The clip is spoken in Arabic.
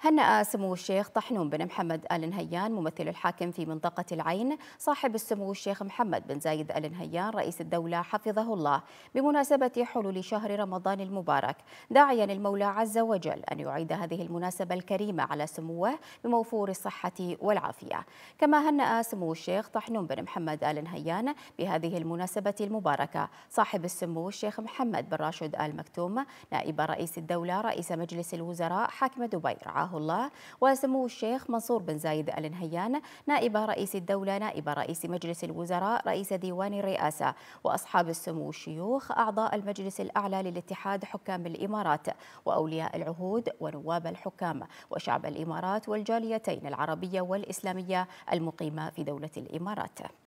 هنأ سمو الشيخ طحنون بن محمد آل نهيان ممثل الحاكم في منطقة العين صاحب السمو الشيخ محمد بن زايد آل نهيان رئيس الدولة حفظه الله بمناسبة حلول شهر رمضان المبارك داعيا المولى عز وجل أن يعيد هذه المناسبة الكريمة على سموه بموفور الصحة والعافية كما هنأ سمو الشيخ طحنون بن محمد آل نهيان بهذه المناسبة المباركة صاحب السمو الشيخ محمد بن راشد آل مكتوم نائب رئيس الدولة رئيس مجلس الوزراء حاكم دبي رعاه رعاه الله وسمو الشيخ منصور بن زايد آل نهيان نائب رئيس الدولة نائب رئيس مجلس الوزراء رئيس ديوان الرئاسة وأصحاب السمو الشيوخ أعضاء المجلس الأعلى للاتحاد حكام الإمارات وأولياء العهود ونواب الحكام وشعب الإمارات والجاليتين العربية والإسلامية المقيمة في دولة الإمارات